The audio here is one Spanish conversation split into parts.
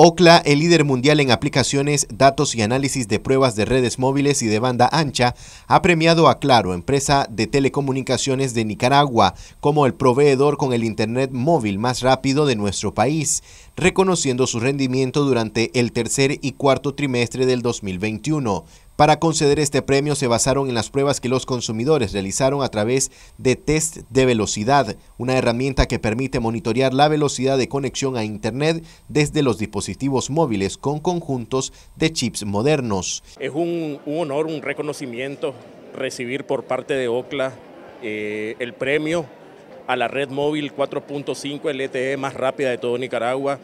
OCLA, el líder mundial en aplicaciones, datos y análisis de pruebas de redes móviles y de banda ancha, ha premiado a Claro, empresa de telecomunicaciones de Nicaragua, como el proveedor con el Internet móvil más rápido de nuestro país, reconociendo su rendimiento durante el tercer y cuarto trimestre del 2021. Para conceder este premio se basaron en las pruebas que los consumidores realizaron a través de test de velocidad, una herramienta que permite monitorear la velocidad de conexión a Internet desde los dispositivos móviles con conjuntos de chips modernos. Es un, honor, un reconocimiento recibir por parte de OCLA eh, el premio a la red móvil 4.5 LTE más rápida de todo Nicaragua.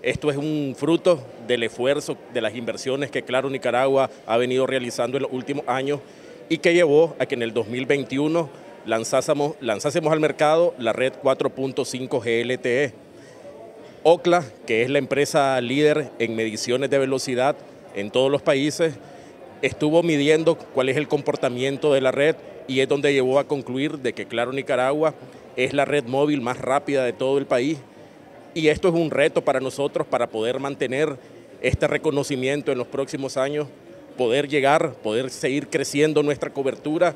Esto es un fruto del esfuerzo, de las inversiones que Claro Nicaragua ha venido realizando en los últimos años y que llevó a que en el 2021 lanzásemos, al mercado la red 4.5 GLTE. OCLA, que es la empresa líder en mediciones de velocidad en todos los países, estuvo midiendo cuál es el comportamiento de la red y es donde llevó a concluir de que Claro Nicaragua es la red móvil más rápida de todo el país y esto es un reto para nosotros para poder mantener este reconocimiento en los próximos años, poder llegar, poder seguir creciendo nuestra cobertura,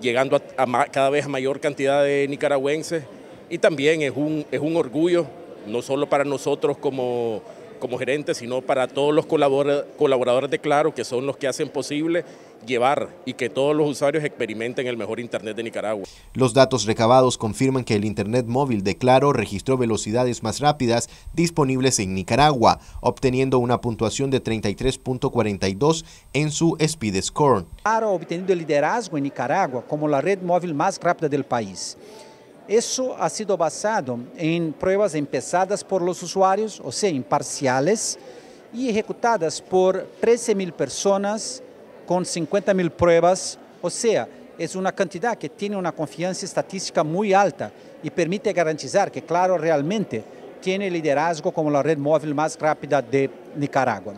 llegando a, cada vez a mayor cantidad de nicaragüenses y también es un, es un orgullo, no solo para nosotros como como gerente, sino para todos los colaboradores de Claro, que son los que hacen posible llevar y que todos los usuarios experimenten el mejor Internet de Nicaragua. Los datos recabados confirman que el Internet móvil de Claro registró velocidades más rápidas disponibles en Nicaragua, obteniendo una puntuación de 33.42 en su Speed Score. Claro obteniendo el liderazgo en Nicaragua como la red móvil más rápida del país. Eso ha sido basado en pruebas empezadas por los usuarios, o sea, imparciales, y ejecutadas por 13.000 personas con 50.000 pruebas, o sea, es una cantidad que tiene una confianza estadística muy alta y permite garantizar que, claro, realmente tiene liderazgo como la red móvil más rápida de Nicaragua.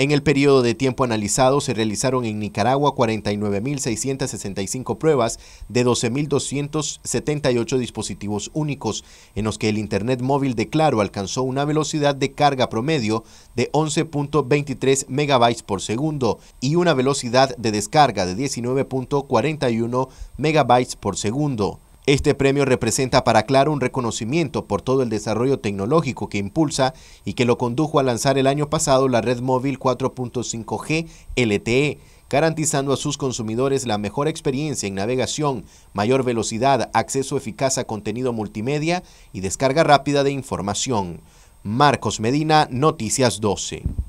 En el periodo de tiempo analizado se realizaron en Nicaragua 49.665 pruebas de 12.278 dispositivos únicos, en los que el Internet móvil de Claro alcanzó una velocidad de carga promedio de 11.23 MB por segundo y una velocidad de descarga de 19.41 MB por segundo. Este premio representa para Claro un reconocimiento por todo el desarrollo tecnológico que impulsa y que lo condujo a lanzar el año pasado la red móvil 4.5G LTE, garantizando a sus consumidores la mejor experiencia en navegación, mayor velocidad, acceso eficaz a contenido multimedia y descarga rápida de información. Marcos Medina, Noticias 12.